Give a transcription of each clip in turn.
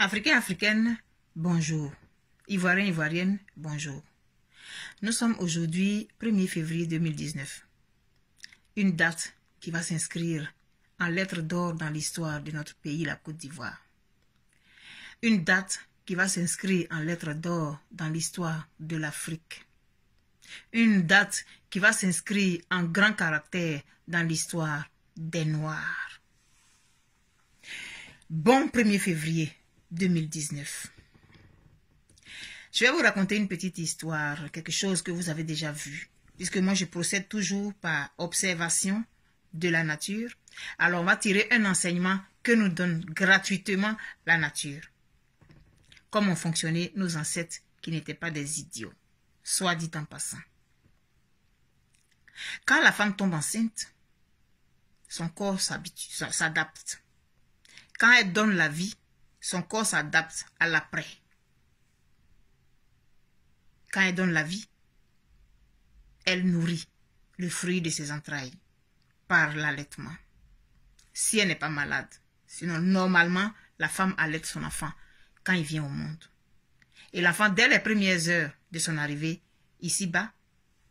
Africains, africaines, bonjour. Ivoiriens, ivoiriennes, bonjour. Nous sommes aujourd'hui 1er février 2019. Une date qui va s'inscrire en lettres d'or dans l'histoire de notre pays, la Côte d'Ivoire. Une date qui va s'inscrire en lettres d'or dans l'histoire de l'Afrique. Une date qui va s'inscrire en grand caractère dans l'histoire des Noirs. Bon 1er février 2019. Je vais vous raconter une petite histoire, quelque chose que vous avez déjà vu, puisque moi je procède toujours par observation de la nature. Alors on va tirer un enseignement que nous donne gratuitement la nature. Comment fonctionnaient nos ancêtres qui n'étaient pas des idiots, soit dit en passant. Quand la femme tombe enceinte, son corps s'adapte. Quand elle donne la vie, son corps s'adapte à l'après. Quand elle donne la vie, elle nourrit le fruit de ses entrailles par l'allaitement. Si elle n'est pas malade, sinon normalement, la femme allaite son enfant quand il vient au monde. Et l'enfant, dès les premières heures de son arrivée ici-bas,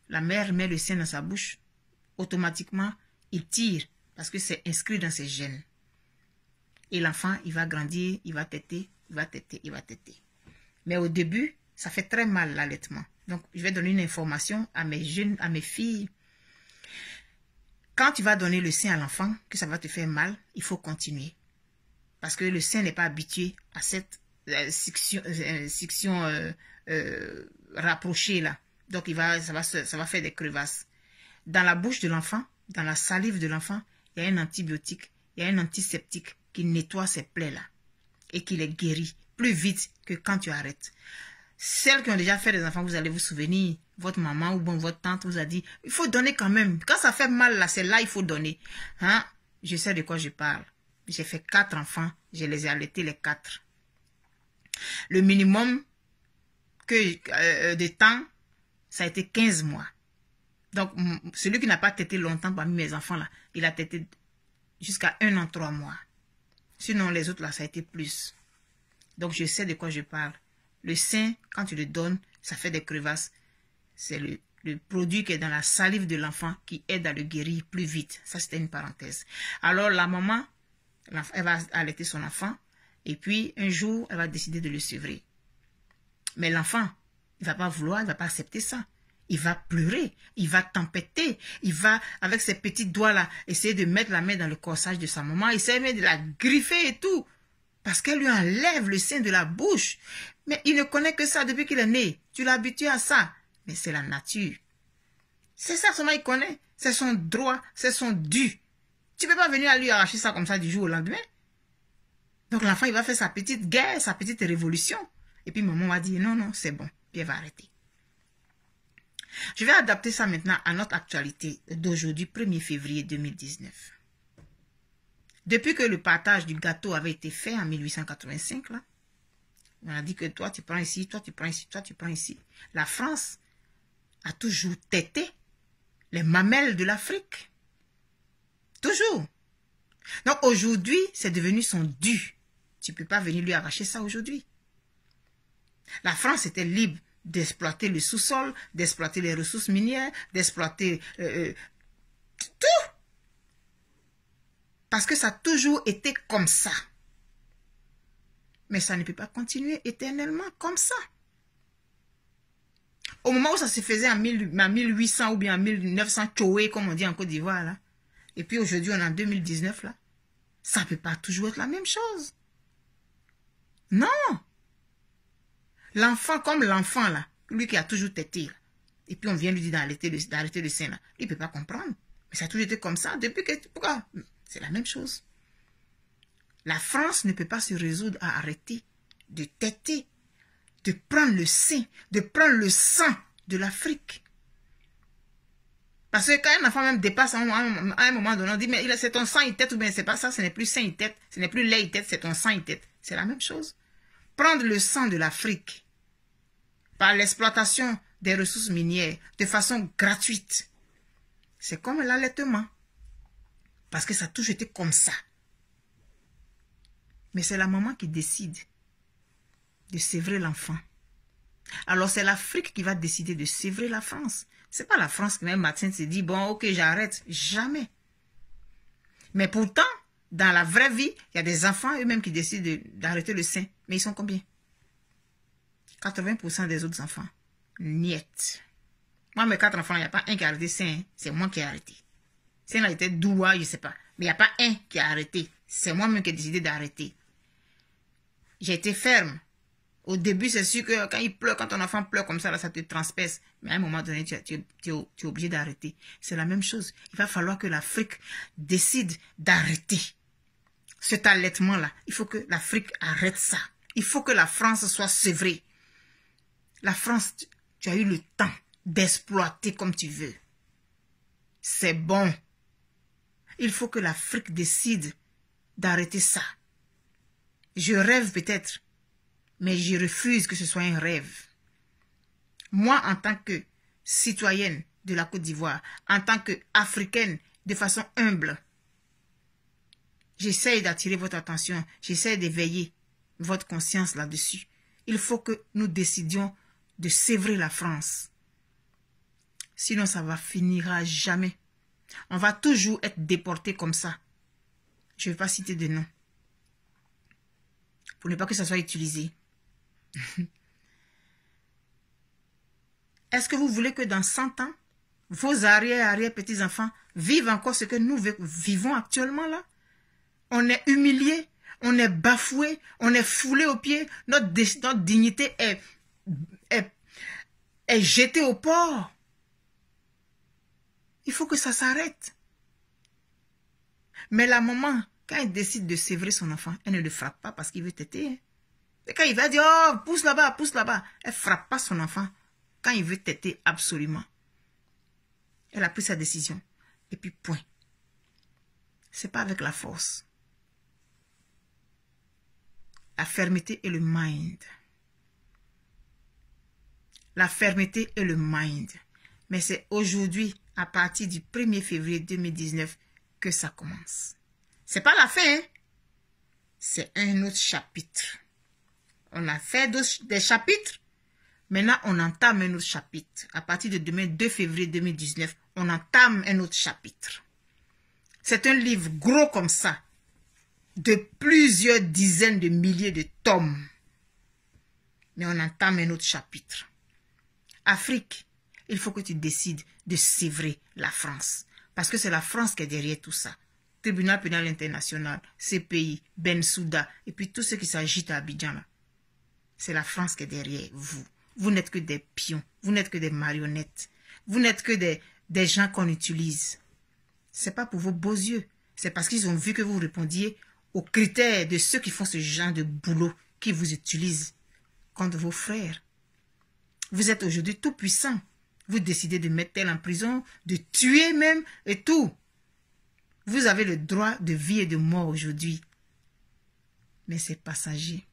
la mère met le sein dans sa bouche. Automatiquement, il tire parce que c'est inscrit dans ses gènes. Et l'enfant, il va grandir, il va têter, il va têter, il va têter. Mais au début, ça fait très mal l'allaitement. Donc, je vais donner une information à mes jeunes, à mes filles. Quand tu vas donner le sein à l'enfant, que ça va te faire mal, il faut continuer. Parce que le sein n'est pas habitué à cette euh, section, euh, euh, rapprochée là. Donc, il va, ça, va, ça va faire des crevasses. Dans la bouche de l'enfant, dans la salive de l'enfant, il y a un antibiotique, il y a un antiseptique. Qui nettoie ces plaies-là et qu'il les guérit plus vite que quand tu arrêtes. Celles qui ont déjà fait des enfants, vous allez vous souvenir, votre maman ou bon, votre tante vous a dit, il faut donner quand même. Quand ça fait mal, là, c'est là, il faut donner. Hein? Je sais de quoi je parle. J'ai fait quatre enfants, je les ai allaités les quatre. Le minimum que, euh, de temps, ça a été 15 mois. Donc, celui qui n'a pas été longtemps parmi mes enfants, là, il a été jusqu'à un an, trois mois. Sinon, les autres, là, ça a été plus. Donc, je sais de quoi je parle. Le sein, quand tu le donnes, ça fait des crevasses. C'est le, produit qui est dans la salive de l'enfant qui aide à le guérir plus vite. Ça, c'était une parenthèse. Alors, la maman, elle va allaiter son enfant. Et puis, un jour, elle va décider de le sevrer. Mais l'enfant, il va pas vouloir, il va pas accepter ça il va pleurer, il va tempêter, il va, avec ses petits doigts-là, essayer de mettre la main dans le corsage de sa maman, essayer même de la griffer et tout, parce qu'elle lui enlève le sein de la bouche. Mais il ne connaît que ça depuis qu'il est né. Tu l'as habitué à ça. Mais c'est la nature. C'est ça seulement il connaît. C'est son droit, c'est son dû. Tu peux pas venir à lui arracher ça comme ça du jour au lendemain. Donc l'enfant, il va faire sa petite guerre, sa petite révolution. Et puis maman va dire, non, non, c'est bon, puis elle va arrêter. Je vais adapter ça maintenant à notre actualité d'aujourd'hui, 1er février 2019. Depuis que le partage du gâteau avait été fait en 1885, là, on a dit que toi tu prends ici, toi tu prends ici, toi tu prends ici. La France a toujours têté les mamelles de l'Afrique. Toujours. Donc aujourd'hui, c'est devenu son dû. Tu ne peux pas venir lui arracher ça aujourd'hui. La France était libre d'exploiter le sous-sol, d'exploiter les ressources minières, d'exploiter euh, euh, tout. Parce que ça a toujours été comme ça. Mais ça ne peut pas continuer éternellement comme ça. Au moment où ça se faisait en 1800 ou bien en 1900, choué, comme on dit en Côte d'Ivoire, Et puis aujourd'hui, on est en 2019, là. Ça ne peut pas toujours être la même chose. Non! L'enfant, comme l'enfant, là, lui qui a toujours têté, et puis on vient lui dire d'arrêter le, d'arrêter sein, là. il ne peut pas comprendre. Mais ça a toujours été comme ça. Depuis que. Pourquoi C'est la même chose. La France ne peut pas se résoudre à arrêter de têter, de prendre le sein, de prendre le sang de l'Afrique. Parce que quand un enfant même dépasse à un, moment donné, on dit, mais c'est ton sang, et tête, ou bien c'est pas ça, ce n'est plus sang et tête, ce n'est plus lait, il tête, c'est ton sang, et tête. C'est la même chose. Prendre le sang de l'Afrique par l'exploitation des ressources minières de façon gratuite. C'est comme l'allaitement. Parce que ça a toujours été comme ça. Mais c'est la maman qui décide de sévrer l'enfant. Alors c'est l'Afrique qui va décider de sévrer la France. C'est pas la France qui même matin se dit bon ok j'arrête jamais. Mais pourtant dans la vraie vie il y a des enfants eux-mêmes qui décident d'arrêter le sein. Mais ils sont combien? 80% des autres enfants. niette Moi, mes quatre enfants, il n'y a pas un qui a arrêté C'est moi qui ai arrêté. C'est a était doua, je ne sais pas. Mais il n'y a pas un qui a arrêté. C'est moi-même qui ai décidé d'arrêter. J'ai été ferme. Au début, c'est sûr que quand il pleure, quand ton enfant pleure comme ça, ça te transpèse Mais à un moment donné, tu, tu es obligé d'arrêter. C'est la même chose. Il va falloir que l'Afrique décide d'arrêter cet allaitement-là. Il faut que l'Afrique arrête ça. Il faut que la France soit sevrée. La France, tu as eu le temps d'exploiter comme tu veux. C'est bon. Il faut que l'Afrique décide d'arrêter ça. Je rêve peut-être, mais je refuse que ce soit un rêve. Moi, en tant que citoyenne de la Côte d'Ivoire, en tant qu'Africaine de façon humble, j'essaye d'attirer votre attention, j'essaye d'éveiller votre conscience là-dessus. Il faut que nous décidions de sévrer la France. Sinon, ça va finir jamais. On va toujours être déporté comme ça. Je ne vais pas citer de nom. Pour ne pas que ça soit utilisé. Est-ce que vous voulez que dans 100 ans, vos arrière-arrière-petits-enfants vivent encore ce que nous vivons actuellement là On est humiliés, on est bafoués, on est foulés aux pieds, notre dignité est est, eh, est eh, au port. Il faut que ça s'arrête. Mais la maman, quand elle décide de sévrer son enfant, elle ne le frappe pas parce qu'il veut têter. Hein. Et quand il va dire, oh, pousse là-bas, pousse là-bas, elle frappe pas son enfant quand il veut têter absolument. Elle a pris sa décision. Et puis, point. C'est pas avec la force. La fermeté et le mind la fermeté et le mind. Mais c'est aujourd'hui, à partir du 1er février 2019, que ça commence. C'est pas la fin, hein. c'est un autre chapitre. On a fait des chapitres, maintenant on entame un autre chapitre. À partir de demain 2 février 2019, on entame un autre chapitre. C'est un livre gros comme ça, de plusieurs dizaines de milliers de tomes. Mais on entame un autre chapitre. Afrique, il faut que tu décides de sévrer la France. Parce que c'est la France qui est derrière tout ça. Tribunal pénal international, CPI, Ben Souda, et puis tout ce qui s'agit à Abidjan. C'est la France qui est derrière vous. Vous n'êtes que des pions, vous n'êtes que des marionnettes, vous n'êtes que des, des gens qu'on utilise. C'est pas pour vos beaux yeux, c'est parce qu'ils ont vu que vous répondiez aux critères de ceux qui font ce genre de boulot, qui vous utilisent, contre vos frères, vous êtes aujourd'hui tout puissant. Vous décidez de mettre elle en prison, de tuer même et tout. Vous avez le droit de vie et de mort aujourd'hui. Mais c'est passager.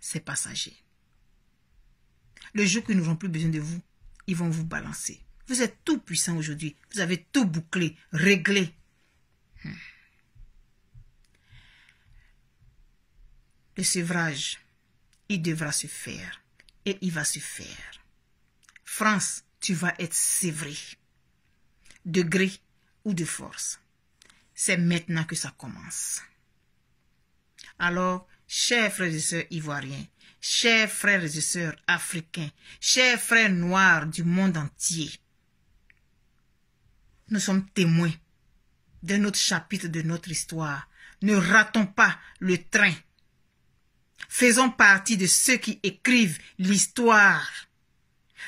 C'est passager. Le jour qu'ils n'auront plus besoin de vous, ils vont vous balancer. Vous êtes tout puissant aujourd'hui. Vous avez tout bouclé, réglé. Hmm. Le sevrage, il devra se faire et il va se faire. France, tu vas être sévré, de gré ou de force. C'est maintenant que ça commence. Alors, chers frères et sœurs ivoiriens, chers frères et sœurs africains, chers frères noirs du monde entier, nous sommes témoins de notre chapitre de notre histoire. Ne ratons pas le train Faisons partie de ceux qui écrivent l'histoire.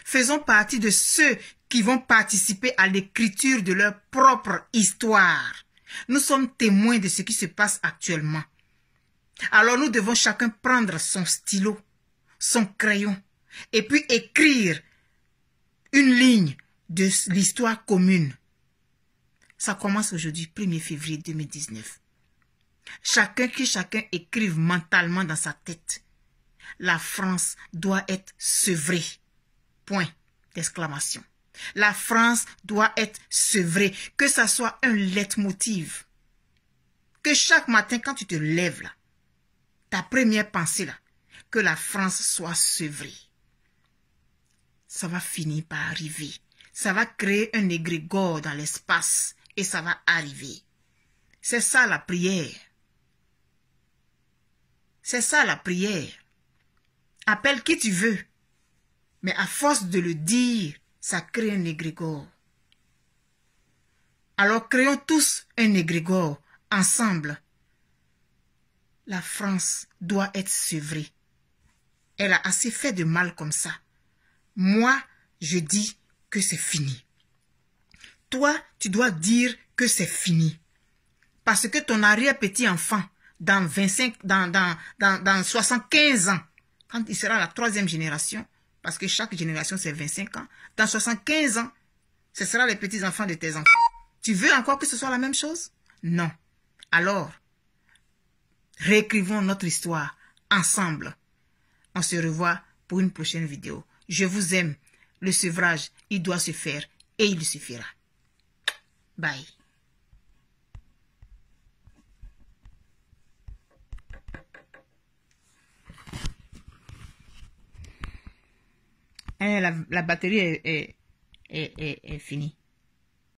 Faisons partie de ceux qui vont participer à l'écriture de leur propre histoire. Nous sommes témoins de ce qui se passe actuellement. Alors nous devons chacun prendre son stylo, son crayon, et puis écrire une ligne de l'histoire commune. Ça commence aujourd'hui, 1er février 2019. Chacun qui chacun écrive mentalement dans sa tête. La France doit être sevrée. Point d'exclamation. La France doit être sevrée. Que ça soit un leitmotiv. Que chaque matin, quand tu te lèves là, ta première pensée là, que la France soit sevrée. Ça va finir par arriver. Ça va créer un égrégore dans l'espace et ça va arriver. C'est ça la prière. C'est ça la prière. Appelle qui tu veux, mais à force de le dire, ça crée un égrégore. Alors créons tous un égrégore ensemble. La France doit être sevrée. Elle a assez fait de mal comme ça. Moi, je dis que c'est fini. Toi, tu dois dire que c'est fini. Parce que ton arrière-petit-enfant dans 25, dans, dans, dans, dans 75 ans, quand il sera la troisième génération, parce que chaque génération c'est 25 ans, dans 75 ans, ce sera les petits-enfants de tes enfants. Tu veux encore que ce soit la même chose Non. Alors, réécrivons notre histoire ensemble. On se revoit pour une prochaine vidéo. Je vous aime. Le sevrage, il doit se faire et il suffira. Bye. Hein, la, batterie est finie.